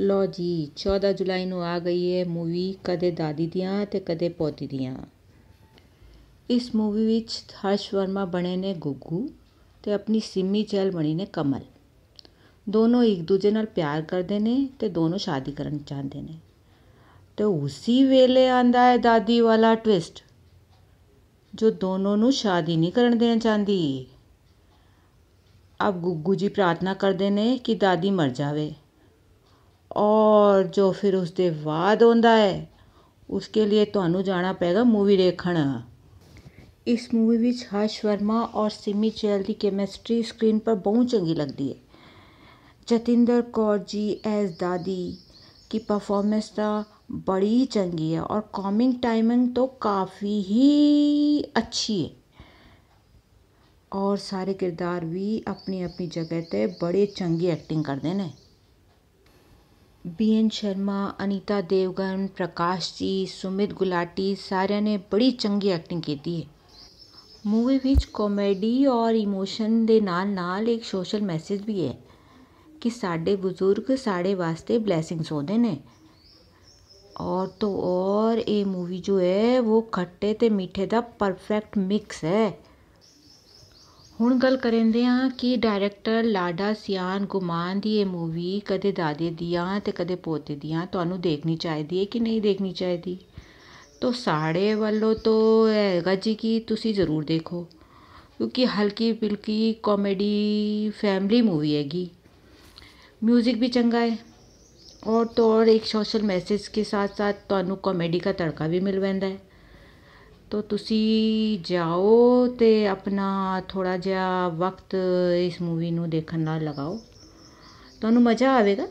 ਲੋ ਜੀ 14 ਜੁਲਾਈ ਨੂੰ ਆ ਗਈ ਹੈ ਮੂਵੀ ਕਦੇ ਦਾਦੀ ਦੀਆਂ ਤੇ ਕਦੇ ਪੋਤੀ ਦੀਆਂ ਇਸ ਮੂਵੀ ਵਿੱਚ ਹਰਸ਼ ਵਰਮਾ ਬਣੇ ਨੇ ਗੁੱਗੂ ਤੇ ਆਪਣੀ ਸਿੰਮੀ ਚਹਿਲ ਬਣੀ ਨੇ ਕਮਲ ਦੋਨੋਂ ਇੱਕ ਦੂਜੇ ਨਾਲ ਪਿਆਰ ਕਰਦੇ ਨੇ ਤੇ ਦੋਨੋਂ ਸ਼ਾਦੀ ਕਰਨ ਚਾਹੁੰਦੇ ਨੇ ਤੇ ਉਸੇ ਵੇਲੇ ਆਂਦਾ ਹੈ ਦਾਦੀ ਵਾਲਾ ਟਵਿਸਟ ਜੋ ਦੋਨੋਂ ਨੂੰ ਸ਼ਾਦੀ ਨਹੀਂ ਕਰਨ ਦੇਣਾ ਚਾਹੁੰਦੀ ਆਪ ਗੁੱਗੂ ਜੀ ਪ੍ਰਾਰਥਨਾ ਕਰਦੇ ਨੇ ਕਿ ਦਾਦੀ ਮਰ ਜਾਵੇ ਔਰ ਜੋ ਫਿਰ ਉਸਦੇ ਬਾਅਦ ਆਉਂਦਾ ਹੈ ਉਸਕੇ ਲਈ ਤੁਹਾਨੂੰ ਜਾਣਾ ਪਏਗਾ ਮੂਵੀ ਦੇਖਣ ਇਸ ਮੂਵੀ ਵਿੱਚ ਹਰਸ਼ ਵਰਮਾ ਔਰ ਸਿਮੀ ਚੈਲ ਦੀ ਕੈਮਿਸਟਰੀ ਸਕਰੀਨ ਪਰ ਬਹੁਤ ਚੰਗੀ ਲੱਗਦੀ ਹੈ ਜਤਿੰਦਰ ਕੌਰ ਜੀ ਐਸ ਦਾਦੀ ਕੀ ਪਰਫਾਰਮੈਂਸ ਤਾਂ ਬੜੀ ਚੰਗੀ ਹੈ ਔਰ ਕਾਮਿੰਗ ਟਾਈਮਿੰਗ ਤੋਂ ਕਾਫੀ ਹੀ ਅੱਛੀ ਹੈ ਔਰ ਸਾਰੇ ਕਿਰਦਾਰ ਵੀ ਆਪਣੀ ਆਪਣੀ ਜਗ੍ਹਾ ਤੇ ਬੜੇ ਚੰਗੀ ਐਕਟਿੰਗ ਕਰਦੇ ਨੇ ਬੀ ਐਨ ਸ਼ਰਮਾ ਅਨੀਤਾ ਦੇਵਗਨ ਪ੍ਰਕਾਸ਼ ਜੀ ਸੁਮਿਤ ਗੁਲਾਟੀ ਸਾਰਿਆਂ ਨੇ ਬੜੀ ਚੰਗੀ ਐਕਟਿੰਗ ਕੀਤੀ ਹੈ ਮੂਵੀ ਵਿੱਚ ਕਾਮੇਡੀ ਔਰ ਇਮੋਸ਼ਨ ਦੇ ਨਾਲ ਨਾਲ ਇੱਕ ਸੋਸ਼ਲ ਮੈਸੇਜ ਵੀ ਹੈ ਕਿ ਸਾਡੇ ਬਜ਼ੁਰਗ ਸਾਡੇ ਵਾਸਤੇ ਬਲੇਸਿੰਗਸ ਹੋਦੇ ਨੇ ਔਰ ਤੋਂ ਔਰ ਇਹ ਮੂਵੀ ਜੋ ਹੈ ਉਹ ਖੱਟੇ ਤੇ ਮਿੱਠੇ ਦਾ ਪਰਫੈਕਟ ਮਿਕਸ ਹੈ ਹੁਣ ਗੱਲ ਕਰਨ ਦੇ ਹਾਂ ਕਿ ਡਾਇਰੈਕਟਰ ਲਾਡਾ ਸਿਆਨ ਗੁਮਾਨ ਦੀ ਇਹ ਮੂਵੀ ਕਦੇ ਦਾਦੇ ਦੀਆਂ ਤੇ ਕਦੇ ਪੋਤੇ ਦੀਆਂ ਤੁਹਾਨੂੰ ਦੇਖਣੀ ਚਾਹੀਦੀ ਹੈ ਕਿ ਨਹੀਂ ਦੇਖਣੀ ਚਾਹੀਦੀ ਤੋ ਸਾਡੇ ਵੱਲੋਂ ਤੋਂ ਹੈਗਾ ਜੀ ਕਿ ਤੁਸੀਂ ਜ਼ਰੂਰ ਦੇਖੋ ਕਿਉਂਕਿ ਹਲਕੀ ਪਿਲਕੀ ਕਾਮੇਡੀ ਫੈਮਿਲੀ ਮੂਵੀ ਹੈਗੀ म्यूज़िक भी चंगा है और तो और एक सोशल मैसेज के साथ साथ तो कामेडी का तड़का भी मिल वेंदा है ਤੋ ਤੁਸੀਂ ਜਾਓ ਤੇ ਆਪਣਾ ਥੋੜਾ ਜਿਹਾ ਵਕਤ ਇਸ ਮੂਵੀ ਨੂੰ ਦੇਖਣ ਨਾਲ ਲਗਾਓ ਤੁਹਾਨੂੰ ਮਜ਼ਾ ਆਵੇਗਾ